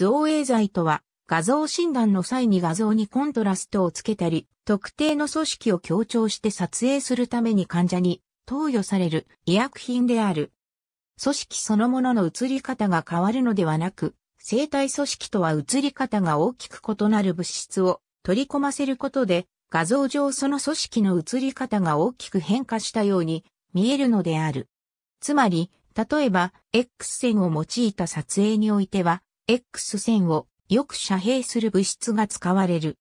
造影剤とは、画像診断の際に画像にコントラストをつけたり、特定の組織を強調して撮影するために患者に投与される医薬品である。組織そのものの移り方が変わるのではなく、生体組織とは移り方が大きく異なる物質を取り込ませることで、画像上その組織の移り方が大きく変化したように見えるのである。つまり、例えば、X 線を用いた撮影においては、X 線をよく遮蔽する物質が使われる。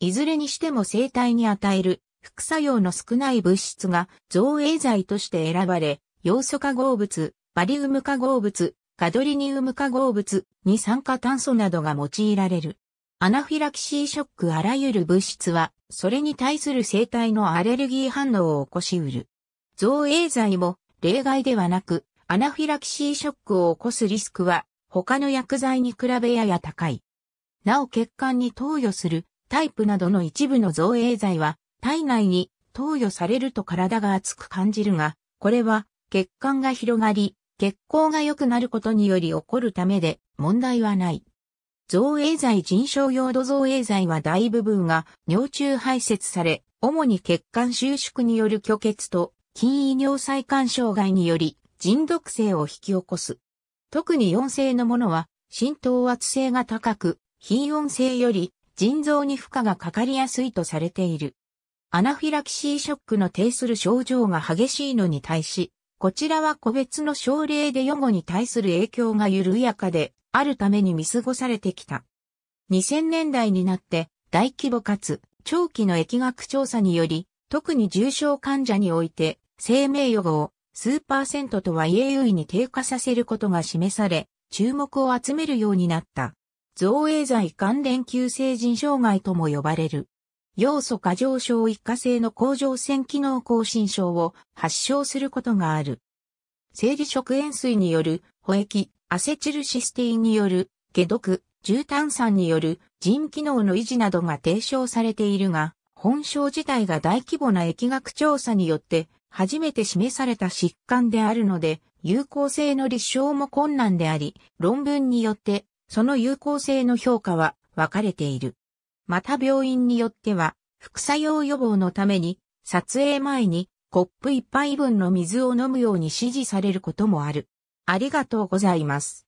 いずれにしても生体に与える副作用の少ない物質が造影剤として選ばれ、要素化合物、バリウム化合物、ガドリニウム化合物、二酸化炭素などが用いられる。アナフィラキシーショックあらゆる物質は、それに対する生体のアレルギー反応を起こしうる。造影剤も例外ではなく、アナフィラキシーショックを起こすリスクは他の薬剤に比べやや高い。なお血管に投与するタイプなどの一部の造影剤は体内に投与されると体が熱く感じるが、これは血管が広がり、血行が良くなることにより起こるためで問題はない。造影剤腎症用土造影剤は大部分が尿中排泄され、主に血管収縮による虚血と筋胃尿細管障害により腎毒性を引き起こす。特に4性のものは浸透圧性が高く、非音性より腎臓に負荷がかかりやすいとされている。アナフィラキシーショックの呈する症状が激しいのに対し、こちらは個別の症例で予後に対する影響が緩やかで、あるために見過ごされてきた。2000年代になって大規模かつ長期の疫学調査により、特に重症患者において生命予後を数パーセントとは優位に低下させることが示され、注目を集めるようになった。造影剤関連急性腎障害とも呼ばれる。要素過剰症一過性の甲状腺機能亢進症を発症することがある。生理食塩水による補液、アセチルシステインによる解毒、重炭酸による腎機能の維持などが提唱されているが、本症自体が大規模な疫学調査によって初めて示された疾患であるので、有効性の立証も困難であり、論文によってその有効性の評価は分かれている。また病院によっては、副作用予防のために、撮影前にコップ1杯分の水を飲むように指示されることもある。ありがとうございます。